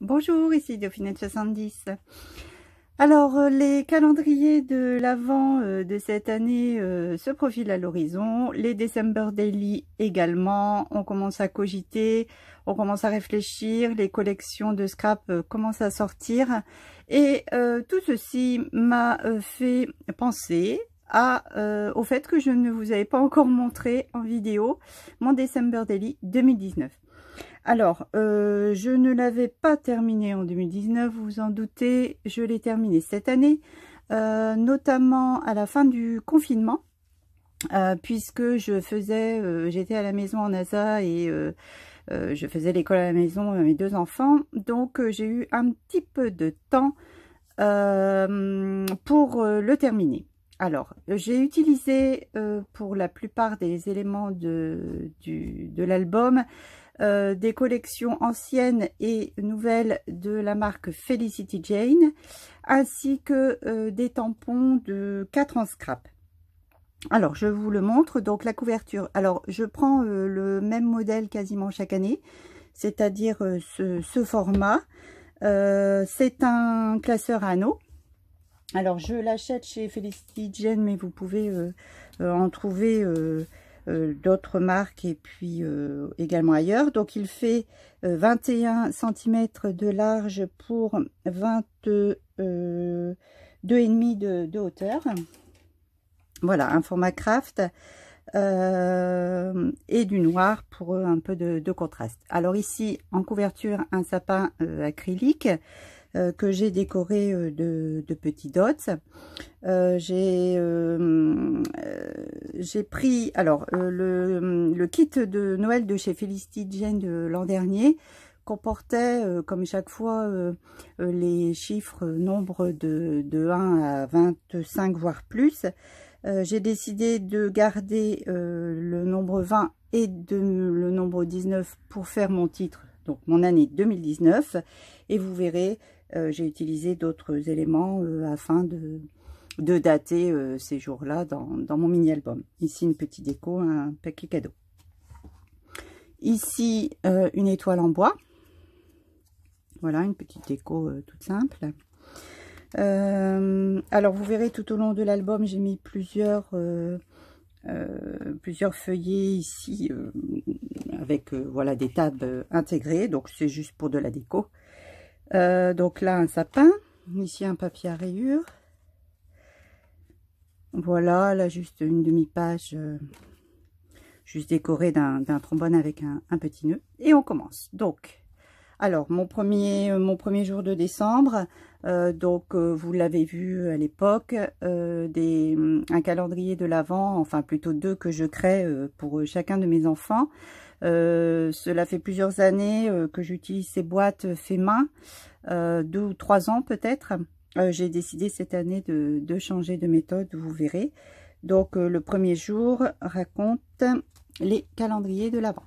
Bonjour, ici Dauphinette 70. Alors, euh, les calendriers de l'avant euh, de cette année euh, se profilent à l'horizon. Les December Daily également. On commence à cogiter, on commence à réfléchir. Les collections de scrap commencent à sortir. Et tout ceci m'a fait penser à, euh, au fait que je ne vous avais pas encore montré en vidéo mon December Daily 2019. Alors, euh, je ne l'avais pas terminé en 2019, vous vous en doutez, je l'ai terminé cette année, euh, notamment à la fin du confinement. puisque je faisais, j'étais à la maison en Asa et je faisais l'école à la maison avec mes deux enfants, donc j'ai eu un petit peu de temps pour le terminer. Alors, euh, j'ai utilisé euh, pour la plupart des éléments de, l'album euh, des collections anciennes et nouvelles de la marque Felicity Jane, ainsi que des tampons de 4 en scrap. Alors, je vous le montre. Donc, la couverture. Alors, je prends le même modèle quasiment chaque année, c'est-à-dire ce, ce, format. C'est un classeur anneau alors, je l'achète chez Felicity Jane, mais vous pouvez euh, euh, en trouver euh, d'autres marques et puis également ailleurs. Donc, il fait 21 cm de large pour 22,5 de, de hauteur. Voilà, un format craft. et du noir pour un peu de, contraste. Alors ici, en couverture, un sapin acrylique euh, que j'ai décoré euh, de, petits dots. Euh, j'ai pris alors le, le, kit de Noël de chez Felicity de l'an dernier comportait, comme chaque fois, les chiffres nombre nombres de, 1 à 25, voire plus. J'ai décidé de garder le nombre 20 et de, le nombre 19 pour faire mon titre, donc mon année 2019. Et vous verrez euh, j'ai utilisé d'autres éléments euh, afin de, dater euh, ces jours-là dans, mon mini-album. Ici, une petite déco, un paquet cadeau. Ici, une étoile en bois. Voilà, une petite déco toute simple. alors vous verrez tout au long de l'album, j'ai mis plusieurs, plusieurs feuillets ici avec voilà des tables intégrées. Donc c'est juste pour de la déco. Euh, donc là, un sapin. Ici, un papier à rayures. Voilà, là, juste une demi-page, euh, juste décorée d'un trombone avec un, un petit nœud. Et on commence. Donc, alors, mon premier, mon premier jour de décembre, euh, donc euh, vous l'avez vu à l'époque, euh, mm, un calendrier de l'Avent, enfin plutôt deux que je crée euh, pour chacun de mes enfants. cela fait plusieurs années que j'utilise ces boîtes fait main, deux ou trois ans peut-être. J'ai décidé cette année de, de, changer de méthode, vous verrez. Donc le premier jour raconte les calendriers de l'Avent.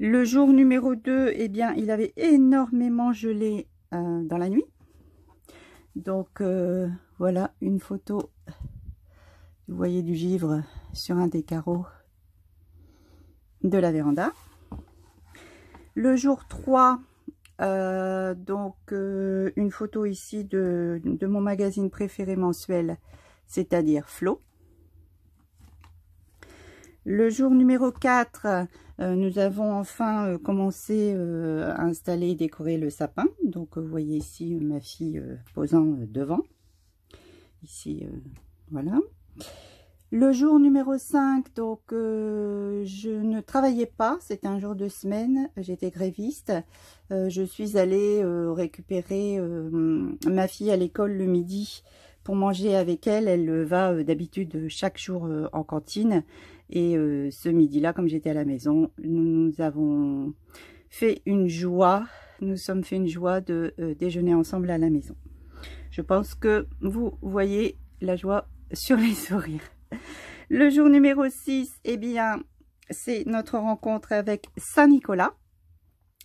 Le jour numéro 2, eh bien, il avait énormément gelé euh, dans la nuit. Donc, euh, voilà une photo, vous voyez du givre sur un des carreaux de la véranda. Le jour 3, euh, donc une photo ici de, de, mon magazine préféré mensuel, c'est-à-dire Flo. Le jour numéro 4, euh, nous avons enfin euh, commencé euh, à installer et décorer le sapin. Donc, vous voyez ici ma fille posant devant. Ici, voilà. Le jour numéro 5, donc, je ne travaillais pas. C'était un jour de semaine. J'étais gréviste. je suis allée récupérer ma fille à l'école le midi pour manger avec elle. Elle va d'habitude chaque jour en cantine. Et euh, ce midi-là, comme j'étais à la maison, nous, nous, avons fait une joie, nous sommes fait une joie de euh, déjeuner ensemble à la maison. Je pense que vous voyez la joie sur les sourires. Le jour numéro 6, eh bien, c'est notre rencontre avec Saint-Nicolas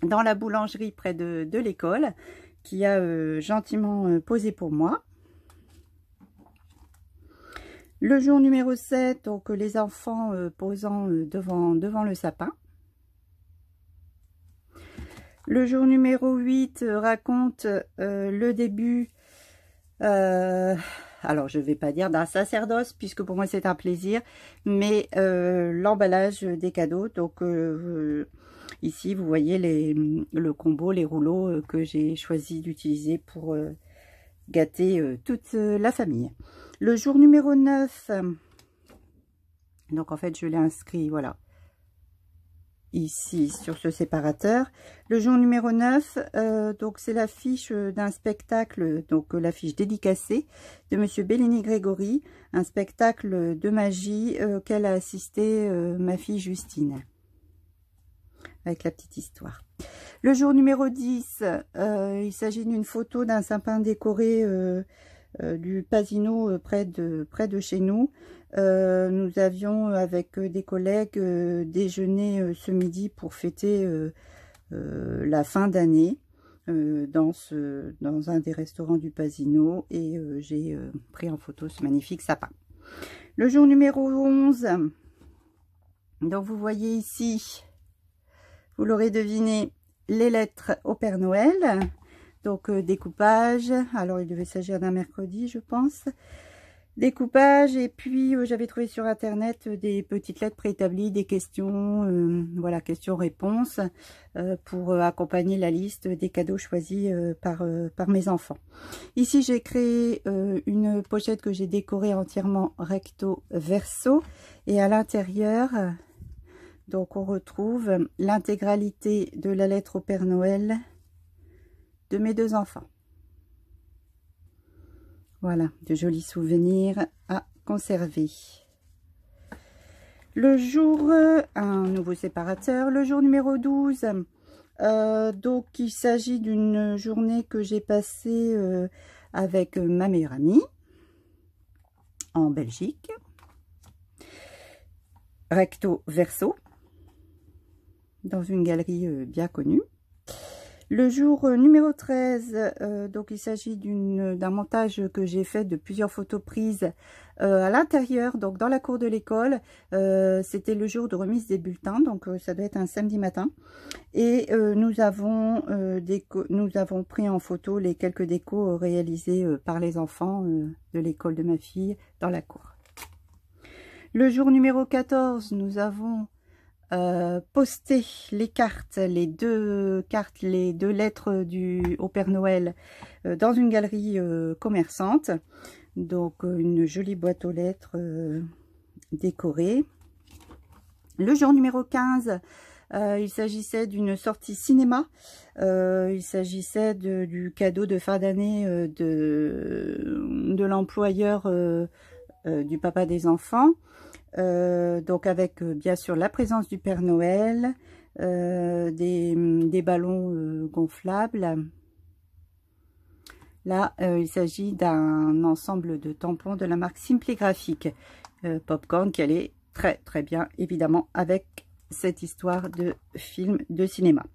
dans la boulangerie près de, l'école qui a euh, gentiment posé pour moi. Le jour numéro 7, donc euh, les enfants euh, posant euh, devant, devant le sapin. Le jour numéro 8 raconte le début, alors je ne vais pas dire d'un sacerdoce, puisque pour moi c'est un plaisir, mais l'emballage des cadeaux. Donc ici vous voyez le combo, les rouleaux que j'ai choisi d'utiliser pour gâter toute la famille. Le jour numéro 9, donc en fait je l'ai inscrit, voilà, ici sur ce séparateur. Le jour numéro 9, euh, donc c'est l'affiche d'un spectacle, donc euh, l'affiche dédicacée de M. Bellini Grégory, un spectacle de magie auquel euh, qu'elle a assisté ma fille Justine, avec la petite histoire. Le jour numéro 10, il s'agit d'une photo d'un sapin décoré euh, du Pasino euh, près de, près de chez nous. Euh, nous avions avec des collègues déjeuné ce midi pour fêter la fin d'année dans, dans un des restaurants du Pasino et j'ai pris en photo ce magnifique sapin. Le jour numéro 11, donc vous voyez ici, vous l'aurez deviné, les lettres au Père Noël. Donc euh, découpage, alors il devait s'agir d'un mercredi je pense. Découpage et puis euh, j'avais trouvé sur internet euh, des petites lettres préétablies, des questions, voilà questions-réponses pour accompagner la liste des cadeaux choisis par, par mes enfants. Ici j'ai créé une pochette que j'ai décorée entièrement recto verso et à l'intérieur donc on retrouve l'intégralité de la lettre au Père Noël de mes deux enfants. Voilà, de jolis souvenirs à conserver. Le jour, euh, un nouveau séparateur, le jour numéro 12. Euh, donc, il s'agit d'une journée que j'ai passée euh, avec ma meilleure amie en Belgique. Recto Verso, dans une galerie bien connue. Le jour euh, numéro 13, euh, donc il s'agit d'un montage que j'ai fait de plusieurs photos prises euh, à l'intérieur, donc dans la cour de l'école. C'était le jour de remise des bulletins, donc ça doit être un samedi matin. Et nous, avons, des nous avons pris en photo les quelques décos réalisés par les enfants de l'école de ma fille dans la cour. Le jour numéro 14, nous avons euh, poster les cartes, les deux cartes, les deux lettres du au Père Noël euh, dans une galerie euh, commerçante. Donc une jolie boîte aux lettres décorée. Le jour numéro 15, il s'agissait d'une sortie cinéma. il s'agissait du cadeau de fin d'année de, de l'employeur du papa des enfants. Euh, donc avec euh, bien sûr la présence du Père Noël, euh, mm, des, ballons gonflables. Là, il s'agit d'un ensemble de tampons de la marque Simply Graphique Popcorn qui allait très très bien évidemment avec cette histoire de film de cinéma.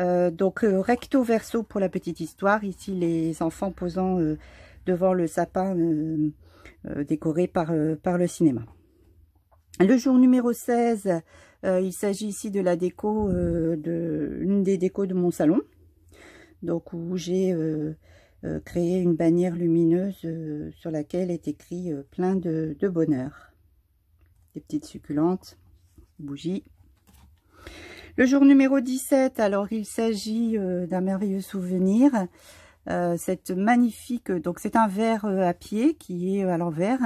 donc recto verso pour la petite histoire, ici les enfants posant devant le sapin décoré par le cinéma. Le jour numéro 16, euh, il s'agit ici de la déco, euh, de, une des décos de mon salon. Donc où j'ai euh, créé une bannière lumineuse sur laquelle est écrit plein de, de, bonheur. Des petites succulentes, bougies. Le jour numéro 17, alors il s'agit d'un merveilleux souvenir. Euh, cette magnifique, euh, donc c'est un verre euh, à pied qui est à l'envers,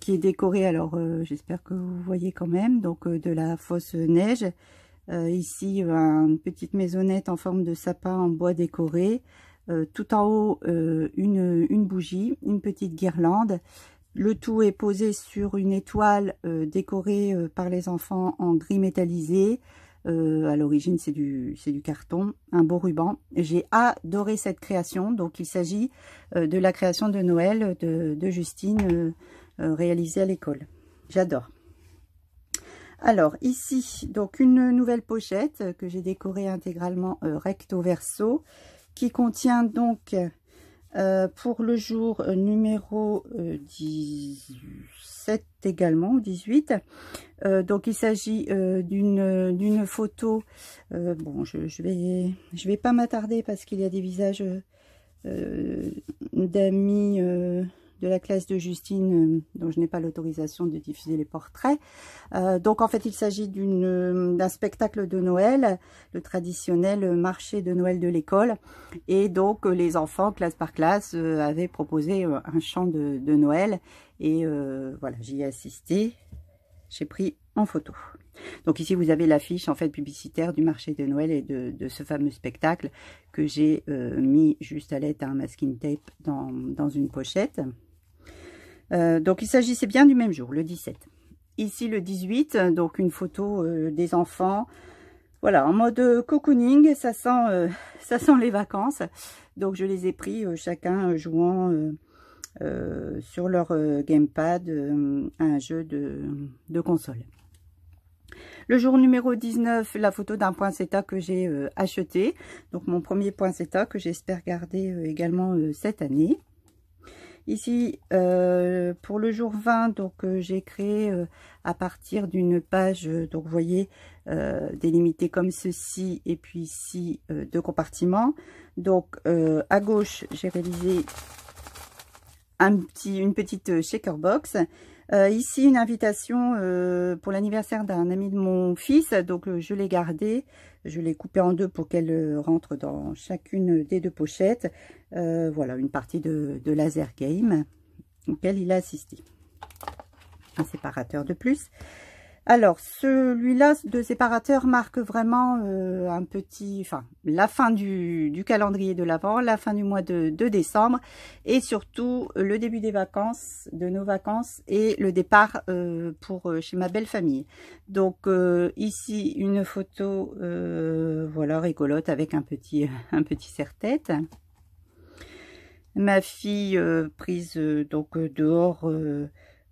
qui est décoré, alors j'espère que vous voyez quand même, donc de la fausse neige. ici, une petite maisonnette en forme de sapin en bois décoré. tout en haut, une, une, bougie, une petite guirlande. Le tout est posé sur une étoile décorée par les enfants en gris métallisé. Euh, à l'origine, c'est du, carton, un beau ruban. J'ai adoré cette création. Donc, il s'agit euh, de la création de Noël de Justine euh, réalisée à l'école. J'adore. Alors ici, donc une nouvelle pochette que j'ai décorée intégralement recto verso qui contient donc euh, pour le jour euh, numéro 17 euh, également, 18. donc il s'agit d'une d'une photo. bon, je, vais je vais pas m'attarder parce qu'il y a des visages d'amis de la classe de Justine, euh, dont je n'ai pas l'autorisation de diffuser les portraits. Euh, donc en fait, il s'agit euh, d'un spectacle de Noël, le traditionnel marché de Noël de l'école. Et donc les enfants, classe par classe, avaient proposé un chant de, Noël. Et voilà, j'y ai assisté, j'ai pris en photo. Donc ici, vous avez l'affiche en fait publicitaire du marché de Noël et de, ce fameux spectacle que j'ai mis juste à l'aide d'un masking tape dans une pochette. Euh, donc, il s'agissait bien du même jour, le 17. Ici, le 18, donc une photo euh, des enfants. Voilà, en mode euh, cocooning, ça sent, les vacances. Donc, je les ai pris chacun jouant sur leur gamepad un jeu de, console. Le jour numéro 19, la photo d'un CETA que j'ai acheté. Donc mon premier point CETA que j'espère garder également cette année. Ici, euh, pour le jour 20, donc euh, j'ai créé euh, à partir d'une page, donc vous voyez, délimitée comme ceci, et puis ici, deux compartiments. Donc à gauche, j'ai réalisé une petite shaker box. Euh, ici, une invitation euh, pour l'anniversaire d'un ami de mon fils. Donc, euh, je l'ai gardée, Je l'ai coupée en deux pour qu'elle rentre dans chacune des deux pochettes. voilà, une partie de, de, laser game auquel il a assisté. Un séparateur de plus. Alors, celui-là de séparateur marque vraiment euh, un petit, enfin, la fin du, du calendrier de l'avant, la fin du mois de, décembre et surtout le début des vacances, de nos vacances et le départ euh, pour euh, chez ma belle famille. Donc, ici, une photo, voilà, rigolote avec un petit, un petit serre-tête ma fille prise donc dehors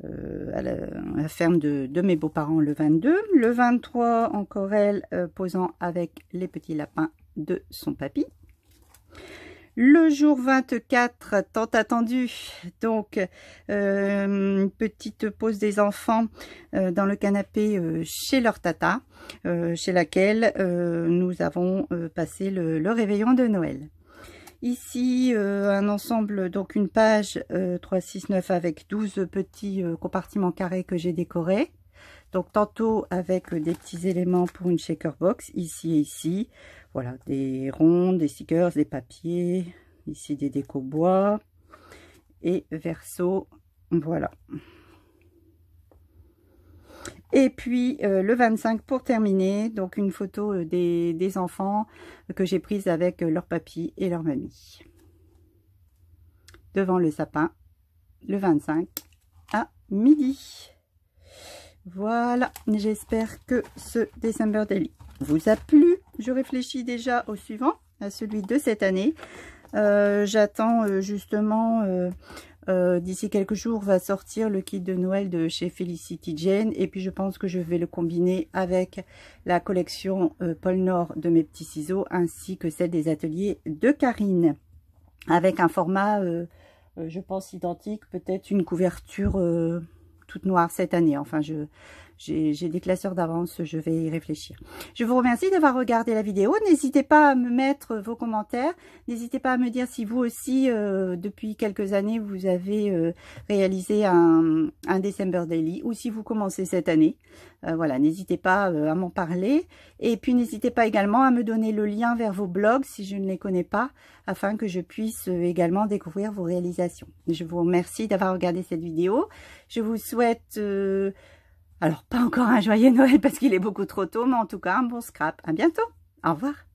euh, à, la, ferme de, mes beaux-parents le 22. Le 23, encore elle, posant avec les petits lapins de son papy. Le jour 24, tant attendu, donc une euh, petite pause des enfants euh, dans le canapé chez leur tata, chez laquelle nous avons passé le réveillon de Noël. Ici, euh, un ensemble, donc une page 369 3, 6, avec 12 petits euh, compartiments carrés que j'ai décorés. Donc tantôt avec euh, des petits éléments pour une shaker box, ici et ici. Voilà, des rondes, des stickers, des papiers, ici des décos bois et verso, voilà. Et puis euh, le 25 pour terminer, donc une photo euh, des, enfants que j'ai prise avec euh, leur papy et leur mamie. Devant le sapin, le 25 à midi. Voilà, j'espère que ce December Daily vous a plu. Je réfléchis déjà au suivant, à celui de cette année. J'attends justement euh, d'ici quelques jours va sortir le kit de Noël de chez Felicity Jane et puis je pense que je vais le combiner avec la collection euh, Paul Nord de mes petits ciseaux ainsi que celle des ateliers de Karine avec un format euh, je pense identique, peut-être une couverture toute noire cette année. Enfin je j'ai des classeurs d'avance, je vais y réfléchir. Je vous remercie d'avoir regardé la vidéo. N'hésitez pas à me mettre vos commentaires. N'hésitez pas à me dire si vous aussi, euh, depuis quelques années, vous avez euh, réalisé un, un December Daily ou si vous commencez cette année. Euh, voilà, n'hésitez pas à m'en parler. Et puis, n'hésitez pas également à me donner le lien vers vos blogs si je ne les connais pas, afin que je puisse également découvrir vos réalisations. Je vous remercie d'avoir regardé cette vidéo. Je vous souhaite... Alors, pas encore un joyeux Noël parce qu'il est beaucoup trop tôt, mais en tout cas, un bon scrap. À bientôt. Au revoir.